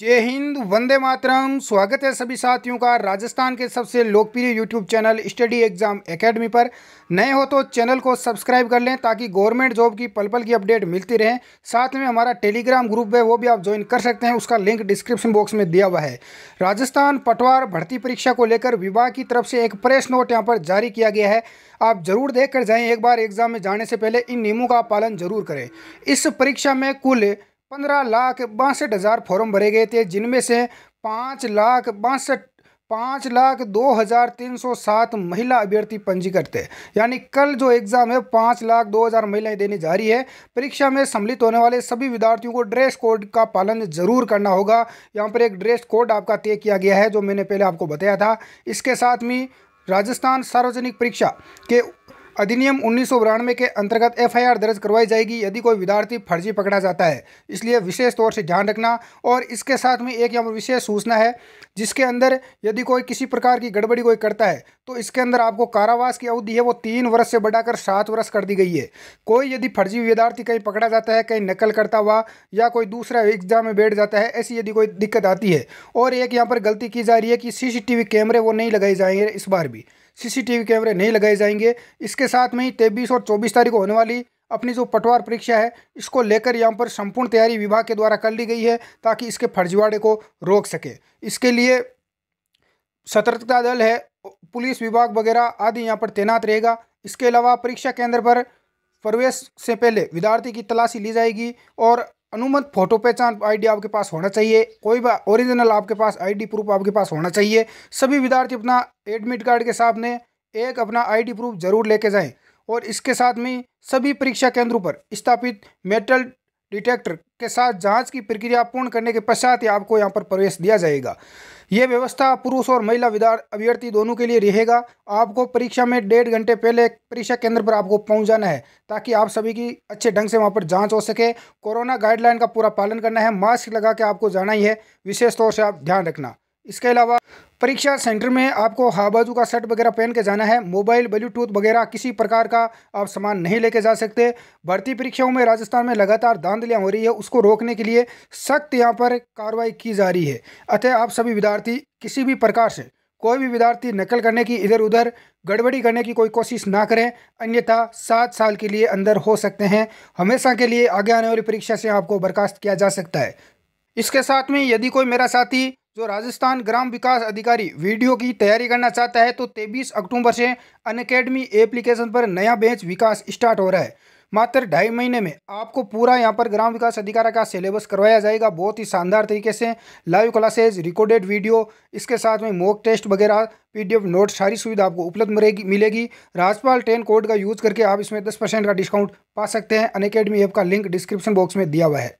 जय हिंद वंदे मातरम स्वागत है सभी साथियों का राजस्थान के सबसे लोकप्रिय YouTube channel study exam academy पर नए हो तो चैनल को सब्सक्राइब कर लें ताकि गवर्नमेंट जॉब की पल पल की अपडेट मिलती रहे साथ में हमारा टेलीग्राम ग्रुप है वो भी आप ज्वाइन कर सकते हैं उसका लिंक डिस्क्रिप्शन बॉक्स में दिया हुआ है राजस्थान पटवार भर्ती परीक्षा को लेकर विभाग की तरफ से एक प्रेस नोट यहाँ पर जारी किया गया है आप जरूर देख कर जाएँ एक बार एग्जाम में जाने से पहले इन नियमों का पालन जरूर करें इस परीक्षा में कुल पंद्रह लाख बासठ हज़ार फॉर्म भरे गए थे जिनमें से पाँच लाख बासठ पाँच लाख दो हज़ार तीन सौ सात महिला अभ्यर्थी पंजीकृत है यानी कल जो एग्ज़ाम है पाँच लाख दो हज़ार महिलाएं देने जा रही है परीक्षा में सम्मिलित होने वाले सभी विद्यार्थियों को ड्रेस कोड का पालन जरूर करना होगा यहाँ पर एक ड्रेस कोड आपका तय किया गया है जो मैंने पहले आपको बताया था इसके साथ में राजस्थान सार्वजनिक परीक्षा के अधिनियम उन्नीस के अंतर्गत एफआईआर दर्ज करवाई जाएगी यदि कोई विद्यार्थी फर्जी पकड़ा जाता है इसलिए विशेष तौर से ध्यान रखना और इसके साथ में एक यहाँ विशेष सूचना है जिसके अंदर यदि कोई किसी प्रकार की गड़बड़ी कोई करता है तो इसके अंदर आपको कारावास की अवधि है वो तीन वर्ष से बढ़ाकर सात वर्ष कर दी गई है कोई यदि फर्जी विद्यार्थी कहीं पकड़ा जाता है कहीं नकल करता हुआ या कोई दूसरा एग्जाम में बैठ जाता है ऐसी यदि कोई दिक्कत आती है और एक यहाँ पर गलती की जा रही है कि सीसीटीवी कैमरे वो नहीं लगाए जाएंगे इस बार भी सीसीटीवी कैमरे नहीं लगाए जाएंगे इसके साथ में ही तेईस और चौबीस तारीख को होने वाली अपनी जो पटवार परीक्षा है इसको लेकर यहाँ पर संपूर्ण तैयारी विभाग के द्वारा कर ली गई है ताकि इसके फर्जीवाड़े को रोक सके इसके लिए सतर्कता दल है पुलिस विभाग वगैरह आदि यहाँ पर तैनात रहेगा इसके अलावा परीक्षा केंद्र पर प्रवेश से पहले विद्यार्थी की तलाशी ली जाएगी और अनुमत फोटो पहचान आईडी आपके पास होना चाहिए कोई भी ओरिजिनल आपके पास आईडी प्रूफ आपके पास होना चाहिए सभी विद्यार्थी अपना एडमिट कार्ड के सामने एक अपना आईडी प्रूफ जरूर लेके जाएं और इसके साथ में सभी परीक्षा केंद्रों पर स्थापित मेटल डिटेक्टर के साथ जांच की प्रक्रिया पूर्ण करने के पश्चात ही आपको यहाँ पर प्रवेश दिया जाएगा ये व्यवस्था पुरुष और महिला विदार अभ्यर्थी दोनों के लिए रहेगा आपको परीक्षा में डेढ़ घंटे पहले परीक्षा केंद्र पर आपको पहुँच जाना है ताकि आप सभी की अच्छे ढंग से वहाँ पर जाँच हो सके कोरोना गाइडलाइन का पूरा पालन करना है मास्क लगा के आपको जाना ही है विशेष तौर से आप ध्यान रखना इसके अलावा परीक्षा सेंटर में आपको हाबाजू का शर्ट वगैरह पहन के जाना है मोबाइल ब्लूटूथ वगैरह किसी प्रकार का आप सामान नहीं लेके जा सकते भर्ती परीक्षाओं में राजस्थान में लगातार धांधलियाँ हो रही है उसको रोकने के लिए सख्त यहाँ पर कार्रवाई की जा रही है अतः आप सभी विद्यार्थी किसी भी प्रकार से कोई भी विद्यार्थी नकल करने की इधर उधर गड़बड़ी करने की कोई कोशिश ना करें अन्यथा सात साल के लिए अंदर हो सकते हैं हमेशा के लिए आगे आने वाली परीक्षा से आपको बर्खास्त किया जा सकता है इसके साथ में यदि कोई मेरा साथी जो राजस्थान ग्राम विकास अधिकारी वीडियो की तैयारी करना चाहता है तो तेईस अक्टूबर से अन अकेडमी एप्लीकेशन पर नया बेंच विकास स्टार्ट हो रहा है मात्र ढाई महीने में आपको पूरा यहाँ पर ग्राम विकास अधिकारी का सिलेबस करवाया जाएगा बहुत ही शानदार तरीके से लाइव क्लासेज रिकॉर्डेड वीडियो इसके साथ में मॉक टेस्ट वगैरह पीडीएफ नोट सारी सुविधा आपको उपलब्ध मिलेगी राजपाल टेन कोड का यूज़ करके आप इसमें दस परसेंट का डिस्काउंट पा सकते हैं अन ऐप का लिंक डिस्क्रिप्शन बॉक्स में दिया हुआ है